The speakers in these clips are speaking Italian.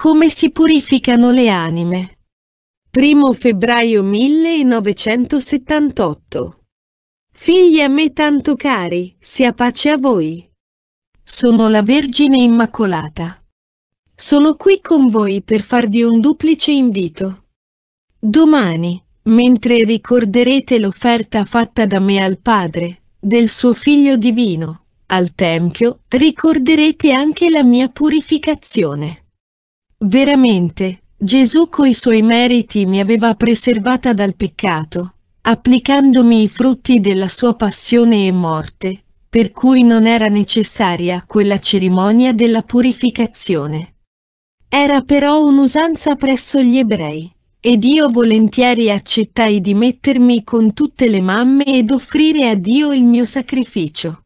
Come si purificano le anime? 1 febbraio 1978 Figli a me tanto cari, sia pace a voi. Sono la Vergine Immacolata. Sono qui con voi per farvi un duplice invito. Domani, mentre ricorderete l'offerta fatta da me al Padre, del suo Figlio Divino, al Tempio, ricorderete anche la mia purificazione. Veramente, Gesù coi suoi meriti mi aveva preservata dal peccato, applicandomi i frutti della sua passione e morte, per cui non era necessaria quella cerimonia della purificazione. Era però un'usanza presso gli ebrei, ed io volentieri accettai di mettermi con tutte le mamme ed offrire a Dio il mio sacrificio.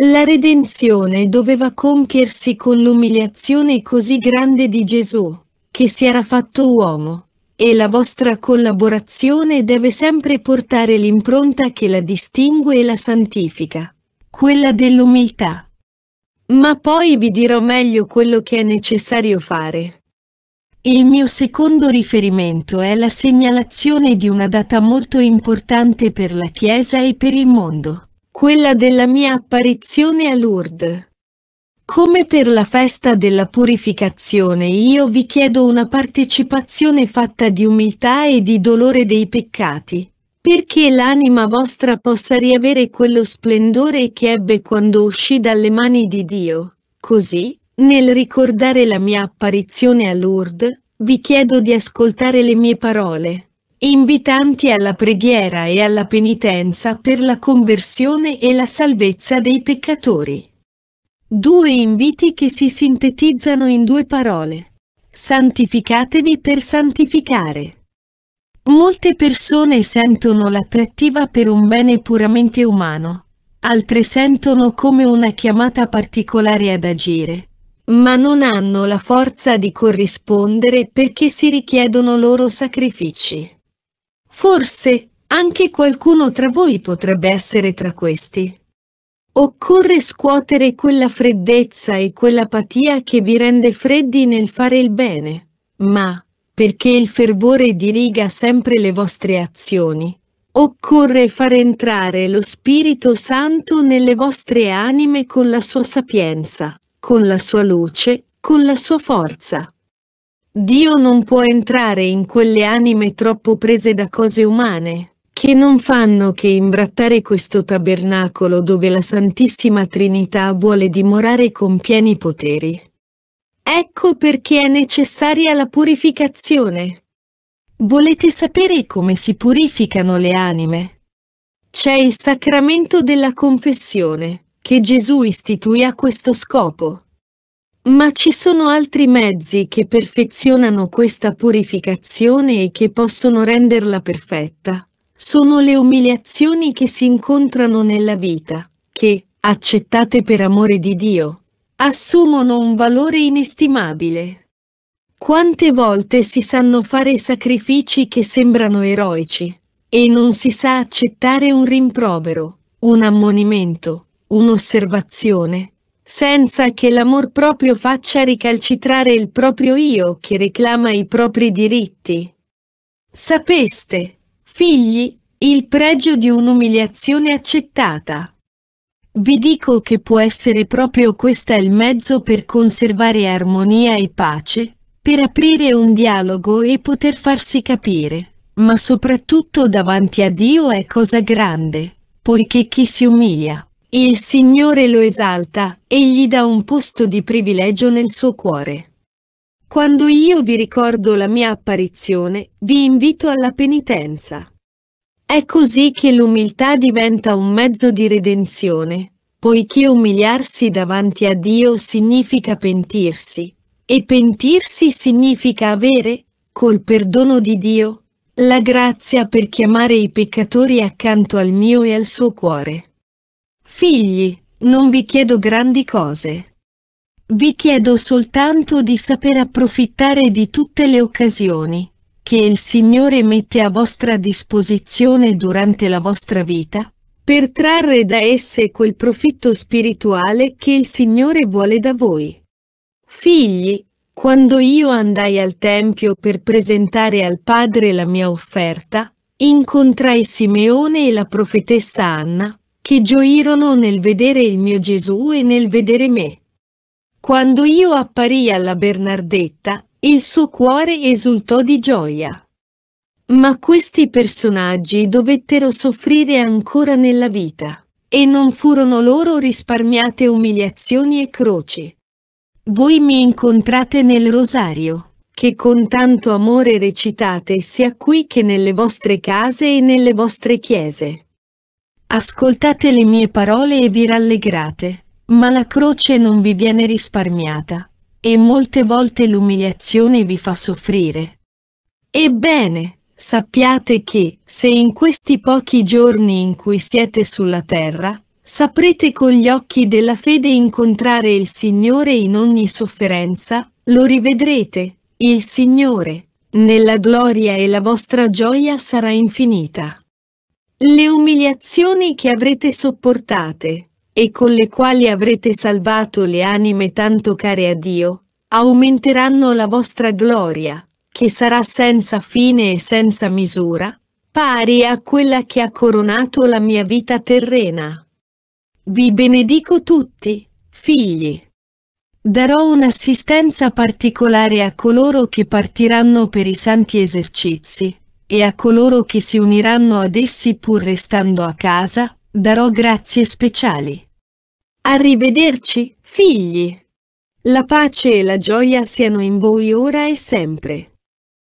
La redenzione doveva compiersi con l'umiliazione così grande di Gesù, che si era fatto uomo, e la vostra collaborazione deve sempre portare l'impronta che la distingue e la santifica, quella dell'umiltà. Ma poi vi dirò meglio quello che è necessario fare. Il mio secondo riferimento è la segnalazione di una data molto importante per la Chiesa e per il mondo quella della mia apparizione a Lourdes. Come per la festa della purificazione io vi chiedo una partecipazione fatta di umiltà e di dolore dei peccati, perché l'anima vostra possa riavere quello splendore che ebbe quando uscì dalle mani di Dio. Così, nel ricordare la mia apparizione a Lourdes, vi chiedo di ascoltare le mie parole invitanti alla preghiera e alla penitenza per la conversione e la salvezza dei peccatori. Due inviti che si sintetizzano in due parole. Santificatevi per santificare. Molte persone sentono l'attrattiva per un bene puramente umano, altre sentono come una chiamata particolare ad agire, ma non hanno la forza di corrispondere perché si richiedono loro sacrifici. Forse, anche qualcuno tra voi potrebbe essere tra questi. Occorre scuotere quella freddezza e quell'apatia che vi rende freddi nel fare il bene, ma, perché il fervore diriga sempre le vostre azioni, occorre far entrare lo Spirito Santo nelle vostre anime con la sua sapienza, con la sua luce, con la sua forza. Dio non può entrare in quelle anime troppo prese da cose umane, che non fanno che imbrattare questo tabernacolo dove la Santissima Trinità vuole dimorare con pieni poteri. Ecco perché è necessaria la purificazione. Volete sapere come si purificano le anime? C'è il sacramento della confessione, che Gesù istituì a questo scopo. Ma ci sono altri mezzi che perfezionano questa purificazione e che possono renderla perfetta. Sono le umiliazioni che si incontrano nella vita, che, accettate per amore di Dio, assumono un valore inestimabile. Quante volte si sanno fare sacrifici che sembrano eroici, e non si sa accettare un rimprovero, un ammonimento, un'osservazione, senza che l'amor proprio faccia ricalcitrare il proprio io che reclama i propri diritti. Sapeste, figli, il pregio di un'umiliazione accettata. Vi dico che può essere proprio questo il mezzo per conservare armonia e pace, per aprire un dialogo e poter farsi capire, ma soprattutto davanti a Dio è cosa grande, poiché chi si umilia il Signore lo esalta e gli dà un posto di privilegio nel suo cuore. Quando io vi ricordo la mia apparizione, vi invito alla penitenza. È così che l'umiltà diventa un mezzo di redenzione, poiché umiliarsi davanti a Dio significa pentirsi, e pentirsi significa avere, col perdono di Dio, la grazia per chiamare i peccatori accanto al mio e al suo cuore. Figli, non vi chiedo grandi cose. Vi chiedo soltanto di saper approfittare di tutte le occasioni che il Signore mette a vostra disposizione durante la vostra vita, per trarre da esse quel profitto spirituale che il Signore vuole da voi. Figli, quando io andai al Tempio per presentare al Padre la mia offerta, incontrai Simeone e la profetessa Anna, che gioirono nel vedere il mio Gesù e nel vedere me. Quando io apparì alla Bernardetta, il suo cuore esultò di gioia. Ma questi personaggi dovettero soffrire ancora nella vita, e non furono loro risparmiate umiliazioni e croci. Voi mi incontrate nel rosario, che con tanto amore recitate sia qui che nelle vostre case e nelle vostre chiese. Ascoltate le mie parole e vi rallegrate, ma la croce non vi viene risparmiata, e molte volte l'umiliazione vi fa soffrire. Ebbene, sappiate che, se in questi pochi giorni in cui siete sulla terra, saprete con gli occhi della fede incontrare il Signore in ogni sofferenza, lo rivedrete, il Signore, nella gloria e la vostra gioia sarà infinita. Le umiliazioni che avrete sopportate e con le quali avrete salvato le anime tanto care a Dio, aumenteranno la vostra gloria, che sarà senza fine e senza misura, pari a quella che ha coronato la mia vita terrena. Vi benedico tutti, figli. Darò un'assistenza particolare a coloro che partiranno per i santi esercizi, e a coloro che si uniranno ad essi pur restando a casa, darò grazie speciali. Arrivederci, figli! La pace e la gioia siano in voi ora e sempre.